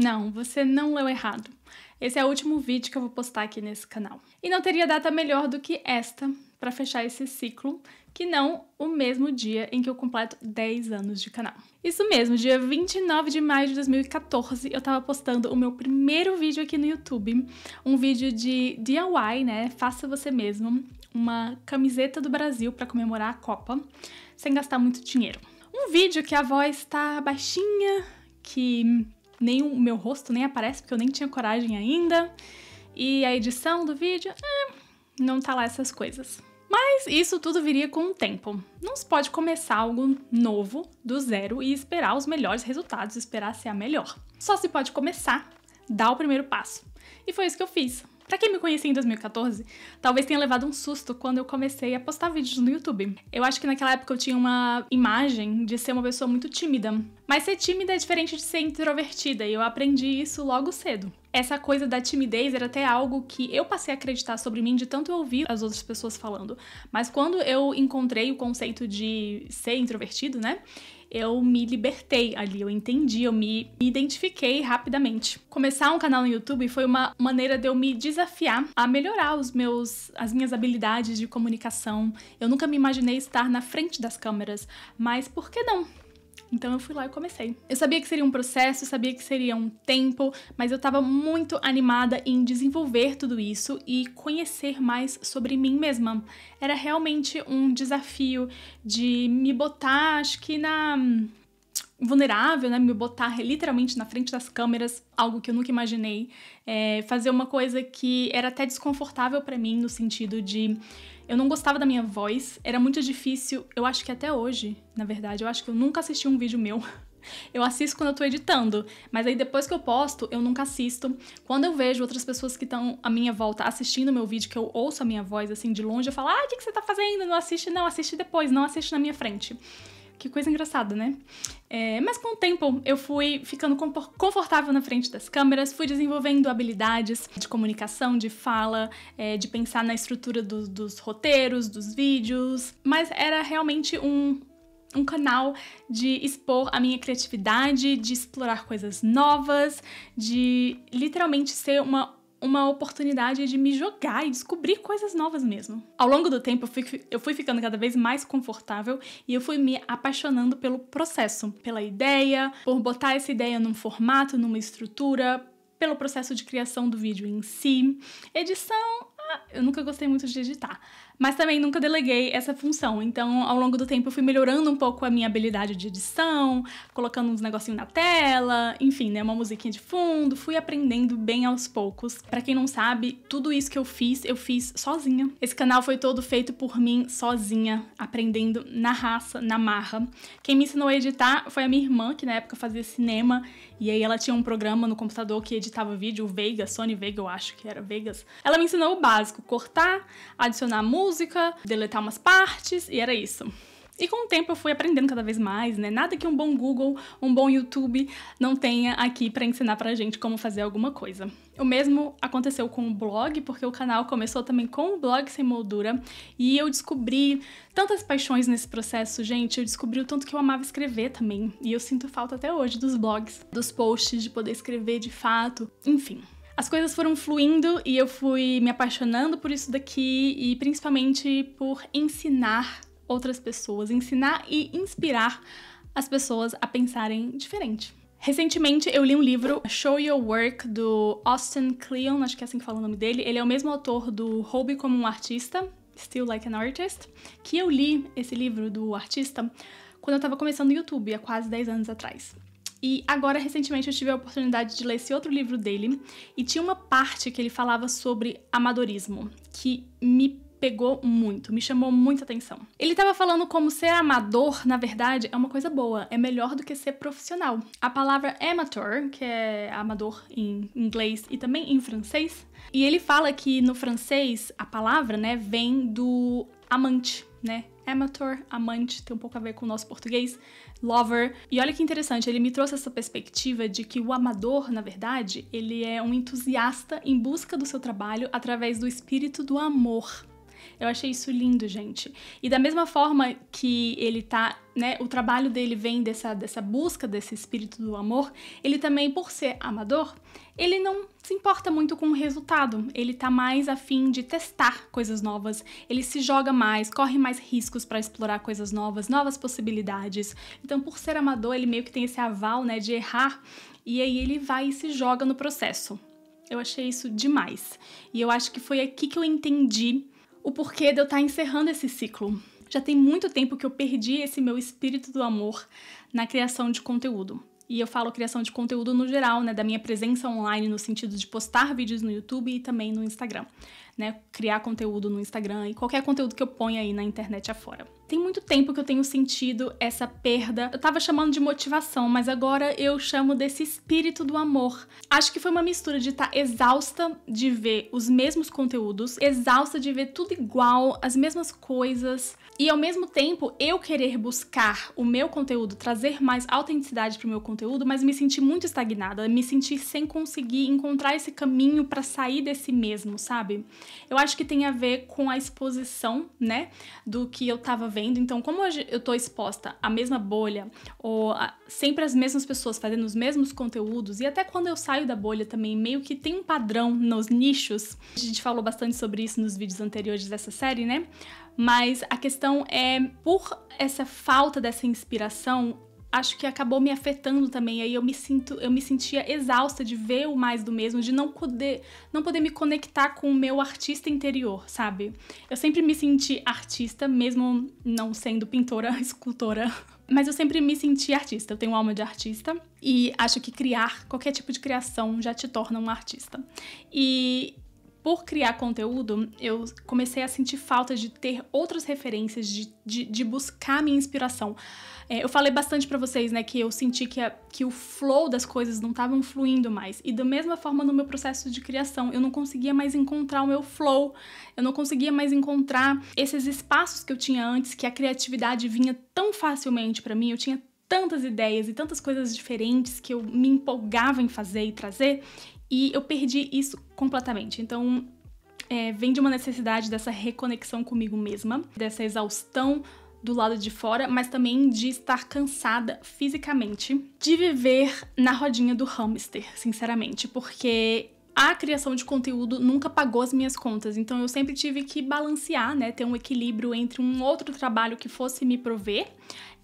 Não, você não leu errado. Esse é o último vídeo que eu vou postar aqui nesse canal. E não teria data melhor do que esta para fechar esse ciclo, que não o mesmo dia em que eu completo 10 anos de canal. Isso mesmo, dia 29 de maio de 2014, eu tava postando o meu primeiro vídeo aqui no YouTube, um vídeo de DIY, né, faça você mesmo, uma camiseta do Brasil para comemorar a Copa, sem gastar muito dinheiro. Um vídeo que a voz tá baixinha, que nem o meu rosto nem aparece, porque eu nem tinha coragem ainda. E a edição do vídeo, eh, não tá lá essas coisas. Mas isso tudo viria com o tempo. Não se pode começar algo novo do zero e esperar os melhores resultados, esperar ser a melhor. Só se pode começar, dar o primeiro passo. E foi isso que eu fiz. Para quem me conhecia em 2014, talvez tenha levado um susto quando eu comecei a postar vídeos no YouTube. Eu acho que naquela época eu tinha uma imagem de ser uma pessoa muito tímida. Mas ser tímida é diferente de ser introvertida, e eu aprendi isso logo cedo. Essa coisa da timidez era até algo que eu passei a acreditar sobre mim de tanto eu ouvir as outras pessoas falando. Mas quando eu encontrei o conceito de ser introvertido, né? eu me libertei ali, eu entendi, eu me identifiquei rapidamente. Começar um canal no YouTube foi uma maneira de eu me desafiar a melhorar os meus, as minhas habilidades de comunicação. Eu nunca me imaginei estar na frente das câmeras, mas por que não? Então eu fui lá e comecei. Eu sabia que seria um processo, sabia que seria um tempo, mas eu estava muito animada em desenvolver tudo isso e conhecer mais sobre mim mesma. Era realmente um desafio de me botar, acho que na vulnerável, né? Me botar literalmente na frente das câmeras, algo que eu nunca imaginei. É, fazer uma coisa que era até desconfortável para mim, no sentido de eu não gostava da minha voz, era muito difícil. Eu acho que até hoje, na verdade, eu acho que eu nunca assisti um vídeo meu. Eu assisto quando eu tô editando, mas aí depois que eu posto, eu nunca assisto. Quando eu vejo outras pessoas que estão à minha volta assistindo meu vídeo, que eu ouço a minha voz assim de longe, eu falo: "Ah, o que, que você tá fazendo? Não assiste, não, assiste depois, não assiste na minha frente". Que coisa engraçada, né? É, mas com o tempo eu fui ficando confortável na frente das câmeras, fui desenvolvendo habilidades de comunicação, de fala, é, de pensar na estrutura do, dos roteiros, dos vídeos, mas era realmente um, um canal de expor a minha criatividade, de explorar coisas novas, de literalmente ser uma uma oportunidade de me jogar e descobrir coisas novas mesmo. Ao longo do tempo, eu fui, eu fui ficando cada vez mais confortável e eu fui me apaixonando pelo processo, pela ideia, por botar essa ideia num formato, numa estrutura, pelo processo de criação do vídeo em si, edição. Ah, eu nunca gostei muito de editar, mas também nunca deleguei essa função. Então, ao longo do tempo, eu fui melhorando um pouco a minha habilidade de edição, colocando uns negocinhos na tela, enfim, né, uma musiquinha de fundo, fui aprendendo bem aos poucos. Para quem não sabe, tudo isso que eu fiz, eu fiz sozinha. Esse canal foi todo feito por mim sozinha, aprendendo na raça, na marra. Quem me ensinou a editar foi a minha irmã, que na época fazia cinema, e aí ela tinha um programa no computador que editava vídeo, o Vegas, Sony Vega, eu acho que era Vegas. Ela me ensinou o básico, cortar, adicionar música, música, deletar umas partes e era isso. E com o tempo eu fui aprendendo cada vez mais, né? Nada que um bom Google, um bom YouTube não tenha aqui para ensinar pra gente como fazer alguma coisa. O mesmo aconteceu com o blog, porque o canal começou também com o blog sem moldura e eu descobri tantas paixões nesse processo, gente. Eu descobri o tanto que eu amava escrever também. E eu sinto falta até hoje dos blogs, dos posts, de poder escrever de fato, enfim as coisas foram fluindo e eu fui me apaixonando por isso daqui e principalmente por ensinar outras pessoas, ensinar e inspirar as pessoas a pensarem diferente. Recentemente eu li um livro, Show Your Work, do Austin Kleon, acho que é assim que fala o nome dele. Ele é o mesmo autor do Hobby como um Artista, Still Like an Artist, que eu li esse livro do artista quando eu estava começando no YouTube, há quase 10 anos atrás. E agora, recentemente, eu tive a oportunidade de ler esse outro livro dele e tinha uma parte que ele falava sobre amadorismo que me pegou muito, me chamou muita atenção. Ele estava falando como ser amador, na verdade, é uma coisa boa, é melhor do que ser profissional. A palavra amateur, que é amador em inglês e também em francês, e ele fala que no francês a palavra, né, vem do amante, né? amateur, amante, tem um pouco a ver com o nosso português, lover. E olha que interessante, ele me trouxe essa perspectiva de que o amador, na verdade, ele é um entusiasta em busca do seu trabalho através do espírito do amor. Eu achei isso lindo, gente. E da mesma forma que ele tá, né, o trabalho dele vem dessa, dessa busca desse espírito do amor, ele também, por ser amador, ele não se importa muito com o resultado. Ele tá mais afim de testar coisas novas, ele se joga mais, corre mais riscos para explorar coisas novas, novas possibilidades. Então, por ser amador, ele meio que tem esse aval, né, de errar, e aí ele vai e se joga no processo. Eu achei isso demais. E eu acho que foi aqui que eu entendi o porquê de eu estar tá encerrando esse ciclo. Já tem muito tempo que eu perdi esse meu espírito do amor na criação de conteúdo e eu falo criação de conteúdo no geral, né, da minha presença online no sentido de postar vídeos no YouTube e também no Instagram, né, criar conteúdo no Instagram e qualquer conteúdo que eu ponha aí na internet afora. Tem muito tempo que eu tenho sentido essa perda. Eu tava chamando de motivação, mas agora eu chamo desse espírito do amor. Acho que foi uma mistura de estar tá exausta de ver os mesmos conteúdos, exausta de ver tudo igual, as mesmas coisas, e ao mesmo tempo, eu querer buscar o meu conteúdo, trazer mais autenticidade para o meu conteúdo, mas me sentir muito estagnada, me sentir sem conseguir encontrar esse caminho para sair desse mesmo, sabe? Eu acho que tem a ver com a exposição, né, do que eu estava vendo. Então, como hoje eu tô exposta à mesma bolha, ou a, sempre as mesmas pessoas fazendo os mesmos conteúdos, e até quando eu saio da bolha também, meio que tem um padrão nos nichos. A gente falou bastante sobre isso nos vídeos anteriores dessa série, né? Mas a questão é, por essa falta dessa inspiração, acho que acabou me afetando também. Aí eu me sinto, eu me sentia exausta de ver o mais do mesmo, de não poder, não poder me conectar com o meu artista interior, sabe? Eu sempre me senti artista, mesmo não sendo pintora, escultora. Mas eu sempre me senti artista, eu tenho alma de artista e acho que criar, qualquer tipo de criação já te torna um artista. E por criar conteúdo, eu comecei a sentir falta de ter outras referências, de, de, de buscar minha inspiração. É, eu falei bastante para vocês, né, que eu senti que, a, que o flow das coisas não estavam fluindo mais. E da mesma forma no meu processo de criação, eu não conseguia mais encontrar o meu flow, eu não conseguia mais encontrar esses espaços que eu tinha antes, que a criatividade vinha tão facilmente para mim, eu tinha tantas ideias e tantas coisas diferentes que eu me empolgava em fazer e trazer, e eu perdi isso completamente. Então, é, vem de uma necessidade dessa reconexão comigo mesma, dessa exaustão do lado de fora, mas também de estar cansada fisicamente de viver na rodinha do hamster, sinceramente, porque a criação de conteúdo nunca pagou as minhas contas, então eu sempre tive que balancear, né, ter um equilíbrio entre um outro trabalho que fosse me prover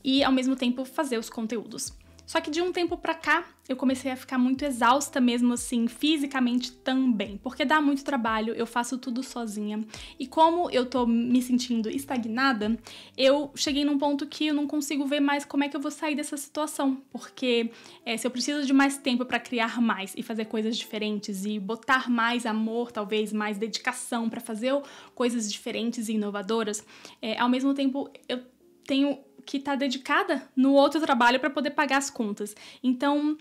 e ao mesmo tempo fazer os conteúdos. Só que de um tempo para cá, eu comecei a ficar muito exausta mesmo assim, fisicamente também, porque dá muito trabalho, eu faço tudo sozinha. E como eu tô me sentindo estagnada, eu cheguei num ponto que eu não consigo ver mais como é que eu vou sair dessa situação, porque é, se eu preciso de mais tempo para criar mais e fazer coisas diferentes e botar mais amor, talvez mais dedicação para fazer coisas diferentes e inovadoras, é, ao mesmo tempo eu tenho que está dedicada no outro trabalho para poder pagar as contas. Então,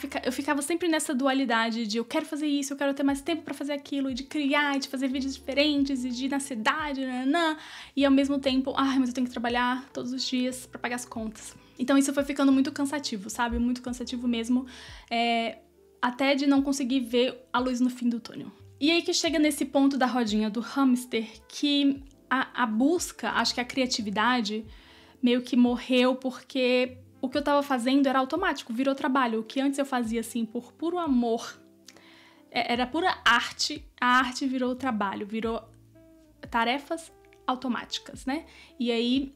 Fica, eu ficava sempre nessa dualidade de eu quero fazer isso, eu quero ter mais tempo para fazer aquilo, e de criar, e de fazer vídeos diferentes, e de ir na cidade, nanã, e ao mesmo tempo, ai, ah, mas eu tenho que trabalhar todos os dias para pagar as contas. Então isso foi ficando muito cansativo, sabe? Muito cansativo mesmo, é, até de não conseguir ver a luz no fim do túnel. E aí que chega nesse ponto da rodinha do hamster que a, a busca, acho que é a criatividade, meio que morreu porque o que eu estava fazendo era automático, virou trabalho. O que antes eu fazia assim por puro amor, é, era pura arte, a arte virou trabalho, virou tarefas automáticas, né? E aí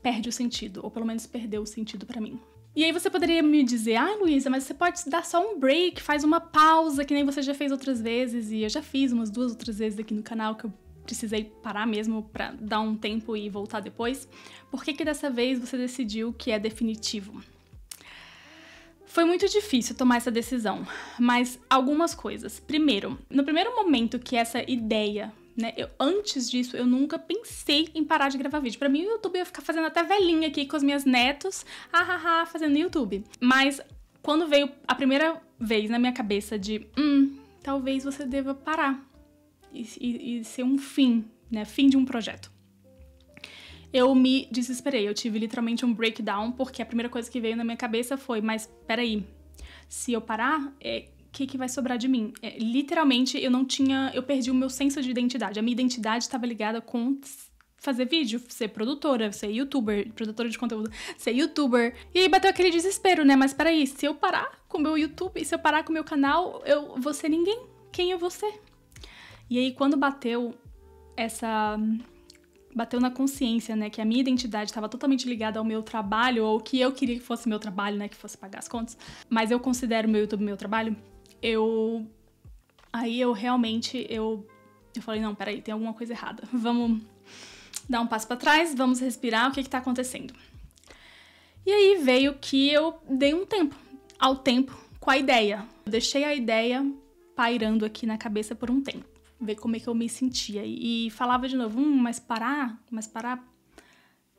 perde o sentido, ou pelo menos perdeu o sentido para mim. E aí você poderia me dizer, ah, Luísa, mas você pode dar só um break, faz uma pausa, que nem você já fez outras vezes, e eu já fiz umas duas outras vezes aqui no canal, que eu precisei parar mesmo para dar um tempo e voltar depois. Por que, que dessa vez você decidiu que é definitivo? Foi muito difícil tomar essa decisão, mas algumas coisas. Primeiro, no primeiro momento que essa ideia né? Eu, antes disso, eu nunca pensei em parar de gravar vídeo. Para mim, o YouTube ia ficar fazendo até velhinha aqui com os meus netos, ah, fazendo YouTube. Mas quando veio a primeira vez na minha cabeça de, hum, talvez você deva parar e, e ser um fim, né? Fim de um projeto. Eu me desesperei, eu tive literalmente um breakdown, porque a primeira coisa que veio na minha cabeça foi: mas peraí, se eu parar, o é, que, que vai sobrar de mim? É, literalmente, eu não tinha. Eu perdi o meu senso de identidade. A minha identidade estava ligada com fazer vídeo, ser produtora, ser youtuber, produtora de conteúdo, ser youtuber. E aí bateu aquele desespero, né? Mas peraí, se eu parar com o meu YouTube, se eu parar com o meu canal, eu vou ser ninguém. Quem eu vou ser? E aí, quando bateu essa. bateu na consciência, né, que a minha identidade estava totalmente ligada ao meu trabalho, ou o que eu queria que fosse meu trabalho, né, que fosse pagar as contas, mas eu considero meu YouTube meu trabalho, eu. Aí eu realmente. eu, eu falei, não, peraí, tem alguma coisa errada. Vamos dar um passo para trás, vamos respirar, o que está acontecendo? E aí veio que eu dei um tempo, ao tempo, com a ideia. Eu deixei a ideia pairando aqui na cabeça por um tempo ver como é que eu me sentia. E, e falava de novo, hum, mas parar, mas parar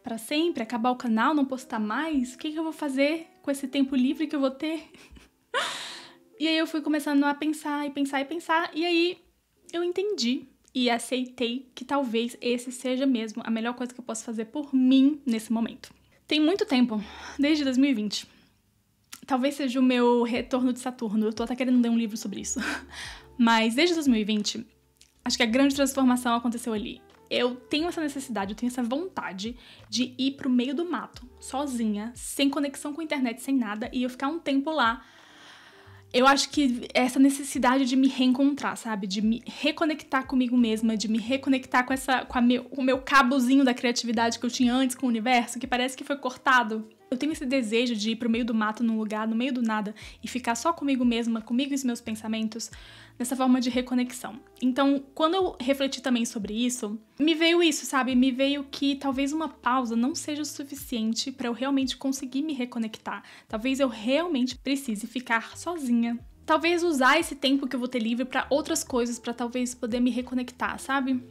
para sempre, acabar o canal, não postar mais, o que, que eu vou fazer com esse tempo livre que eu vou ter? e aí eu fui começando a pensar e pensar e pensar, e aí eu entendi e aceitei que talvez esse seja mesmo a melhor coisa que eu posso fazer por mim nesse momento. Tem muito tempo, desde 2020. Talvez seja o meu retorno de Saturno, eu tô até querendo ler um livro sobre isso. Mas desde 2020, Acho que a grande transformação aconteceu ali. Eu tenho essa necessidade, eu tenho essa vontade de ir pro meio do mato, sozinha, sem conexão com a internet, sem nada, e eu ficar um tempo lá eu acho que essa necessidade de me reencontrar, sabe? De me reconectar comigo mesma, de me reconectar com essa com, meu, com o meu cabozinho da criatividade que eu tinha antes com o universo, que parece que foi cortado eu tenho esse desejo de ir pro meio do mato, num lugar, no meio do nada, e ficar só comigo mesma, comigo e os meus pensamentos, nessa forma de reconexão. Então, quando eu refleti também sobre isso, me veio isso, sabe? Me veio que talvez uma pausa não seja o suficiente para eu realmente conseguir me reconectar. Talvez eu realmente precise ficar sozinha. Talvez usar esse tempo que eu vou ter livre para outras coisas, para talvez poder me reconectar, sabe?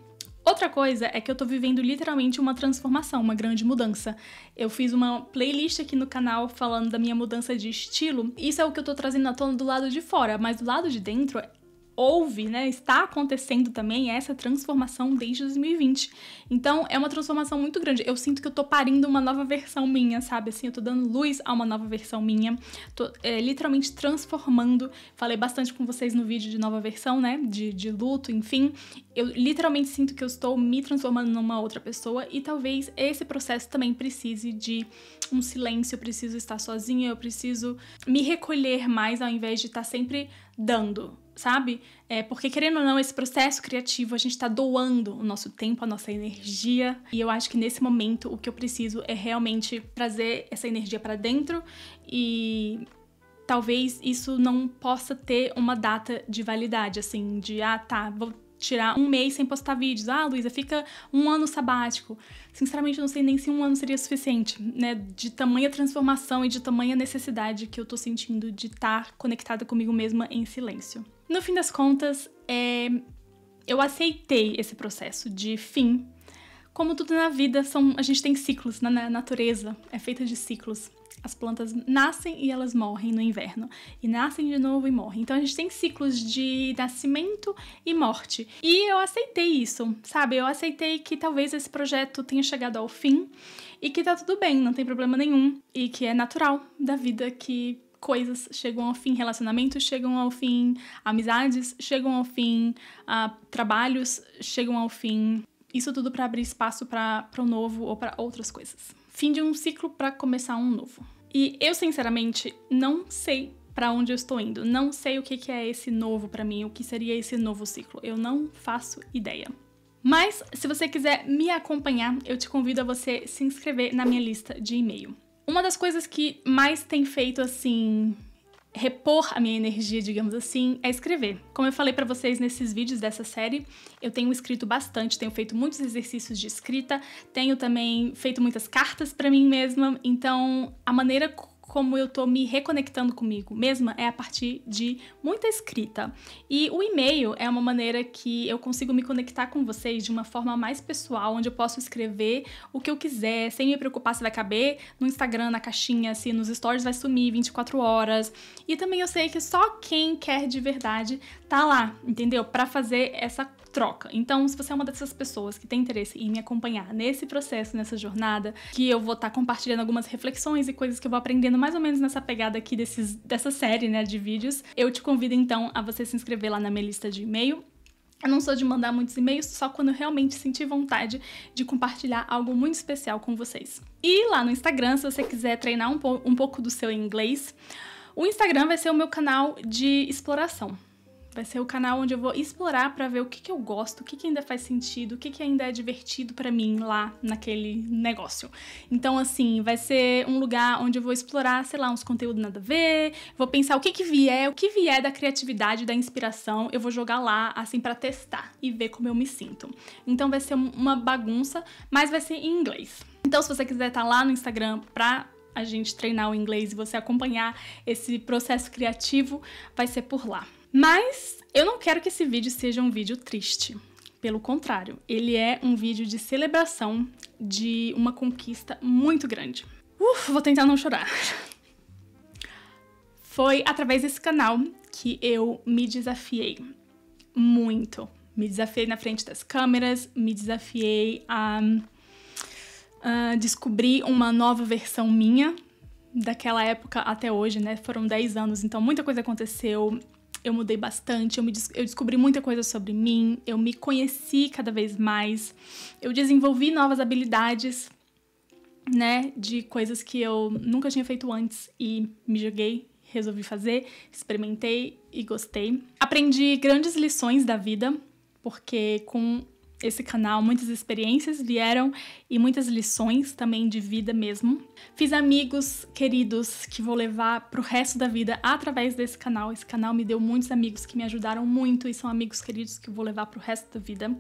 Outra coisa é que eu tô vivendo literalmente uma transformação, uma grande mudança. Eu fiz uma playlist aqui no canal falando da minha mudança de estilo. Isso é o que eu tô trazendo à tona do lado de fora, mas do lado de dentro houve, né, está acontecendo também essa transformação desde 2020. Então, é uma transformação muito grande. Eu sinto que eu tô parindo uma nova versão minha, sabe? Assim, eu tô dando luz a uma nova versão minha. Tô é, literalmente transformando. Falei bastante com vocês no vídeo de nova versão, né? De, de luto, enfim. Eu literalmente sinto que eu estou me transformando numa outra pessoa e talvez esse processo também precise de um silêncio. Eu preciso estar sozinha, eu preciso me recolher mais ao invés de estar sempre dando sabe? É, porque, querendo ou não, esse processo criativo, a gente está doando o nosso tempo, a nossa energia. E eu acho que nesse momento o que eu preciso é realmente trazer essa energia para dentro e. Talvez isso não possa ter uma data de validade, assim, de ah, tá, vou tirar um mês sem postar vídeos. Ah, Luísa, fica um ano sabático. Sinceramente, eu não sei nem se um ano seria suficiente, né? De tamanha transformação e de tamanha necessidade que eu tô sentindo de estar tá conectada comigo mesma em silêncio. No fim das contas, é, eu aceitei esse processo de fim. Como tudo na vida, são, a gente tem ciclos, na, né? na natureza é feita de ciclos. As plantas nascem e elas morrem no inverno, e nascem de novo e morrem. Então a gente tem ciclos de nascimento e morte. E eu aceitei isso, sabe? Eu aceitei que talvez esse projeto tenha chegado ao fim e que tá tudo bem, não tem problema nenhum, e que é natural da vida que coisas chegam ao fim, relacionamentos chegam ao fim, amizades chegam ao fim, uh, trabalhos chegam ao fim. Isso tudo para abrir espaço para o novo ou para outras coisas. Fim de um ciclo para começar um novo. E eu, sinceramente, não sei para onde eu estou indo. Não sei o que, que é esse novo para mim, o que seria esse novo ciclo. Eu não faço ideia. Mas, se você quiser me acompanhar, eu te convido a você se inscrever na minha lista de e-mail. Uma das coisas que mais tem feito assim repor a minha energia, digamos assim, é escrever. Como eu falei para vocês nesses vídeos dessa série, eu tenho escrito bastante, tenho feito muitos exercícios de escrita, tenho também feito muitas cartas para mim mesma, então a maneira como eu tô me reconectando comigo mesma é a partir de muita escrita. E o e-mail é uma maneira que eu consigo me conectar com vocês de uma forma mais pessoal, onde eu posso escrever o que eu quiser, sem me preocupar se vai caber no Instagram, na caixinha, se nos stories vai sumir 24 horas. E também eu sei que só quem quer de verdade tá lá, entendeu? Para fazer essa troca. Então, se você é uma dessas pessoas que tem interesse em me acompanhar nesse processo, nessa jornada, que eu vou estar tá compartilhando algumas reflexões e coisas que eu vou aprendendo mais ou menos nessa pegada aqui desses, dessa série, né, de vídeos, eu te convido então a você se inscrever lá na minha lista de e-mail eu não sou de mandar muitos e-mails, só quando eu realmente sentir vontade de compartilhar algo muito especial com vocês. E lá no Instagram, se você quiser treinar um, po um pouco do seu inglês, o Instagram vai ser o meu canal de exploração. Vai ser o canal onde eu vou explorar para ver o que, que eu gosto, o que, que ainda faz sentido, o que, que ainda é divertido para mim lá naquele negócio. Então, assim, vai ser um lugar onde eu vou explorar, sei lá, uns conteúdos nada a ver, vou pensar o que, que vier, o que vier da criatividade, da inspiração, eu vou jogar lá, assim, para testar e ver como eu me sinto. Então, vai ser uma bagunça, mas vai ser em inglês. Então, se você quiser estar tá lá no Instagram pra a gente treinar o inglês e você acompanhar esse processo criativo, vai ser por lá. Mas eu não quero que esse vídeo seja um vídeo triste. Pelo contrário, ele é um vídeo de celebração de uma conquista muito grande. Uf, vou tentar não chorar. Foi através desse canal que eu me desafiei muito. Me desafiei na frente das câmeras, me desafiei a, a descobrir uma nova versão minha daquela época até hoje, né? Foram 10 anos, então muita coisa aconteceu eu mudei bastante, eu, me, eu descobri muita coisa sobre mim, eu me conheci cada vez mais, eu desenvolvi novas habilidades, né, de coisas que eu nunca tinha feito antes e me joguei, resolvi fazer, experimentei e gostei. Aprendi grandes lições da vida, porque com esse canal, muitas experiências vieram e muitas lições também de vida mesmo. Fiz amigos queridos que vou levar pro resto da vida através desse canal. Esse canal me deu muitos amigos que me ajudaram muito e são amigos queridos que eu vou levar pro resto da vida.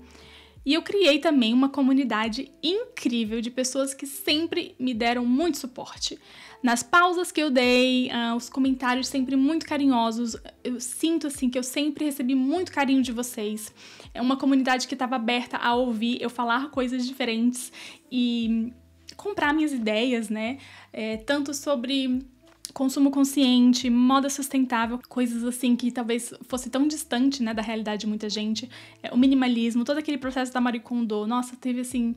E eu criei também uma comunidade incrível de pessoas que sempre me deram muito suporte. Nas pausas que eu dei, uh, os comentários sempre muito carinhosos, eu sinto assim que eu sempre recebi muito carinho de vocês. É uma comunidade que estava aberta a ouvir eu falar coisas diferentes e comprar minhas ideias, né? É, tanto sobre consumo consciente, moda sustentável, coisas assim que talvez fosse tão distante, né, da realidade de muita gente. É, o minimalismo, todo aquele processo da Marie Kondo, nossa, teve assim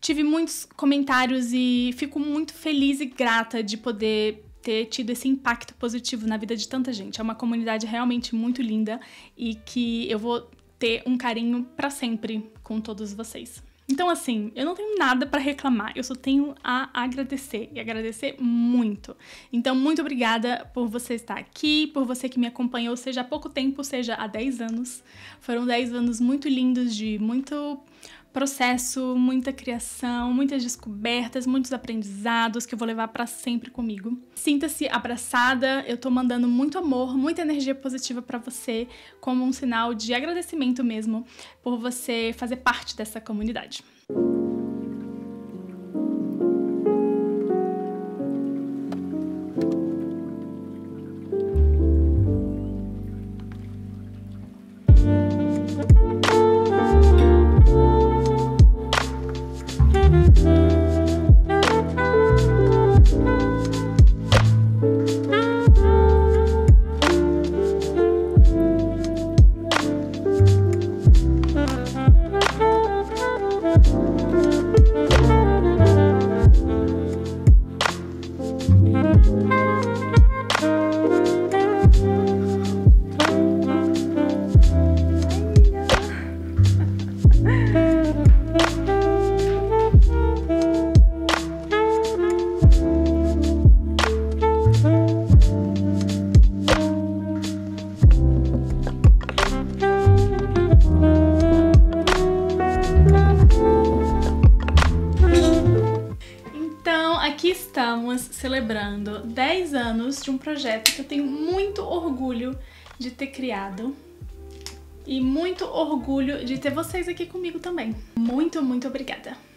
tive muitos comentários e fico muito feliz e grata de poder ter tido esse impacto positivo na vida de tanta gente. É uma comunidade realmente muito linda e que eu vou ter um carinho para sempre com todos vocês. Então, assim, eu não tenho nada para reclamar, eu só tenho a agradecer e agradecer muito. Então, muito obrigada por você estar aqui, por você que me acompanhou, seja há pouco tempo, seja há 10 anos. Foram 10 anos muito lindos, de muito processo, muita criação, muitas descobertas, muitos aprendizados que eu vou levar para sempre comigo. Sinta-se abraçada, eu tô mandando muito amor, muita energia positiva para você, como um sinal de agradecimento mesmo por você fazer parte dessa comunidade. celebrando 10 anos de um projeto que eu tenho muito orgulho de ter criado e muito orgulho de ter vocês aqui comigo também. Muito, muito obrigada!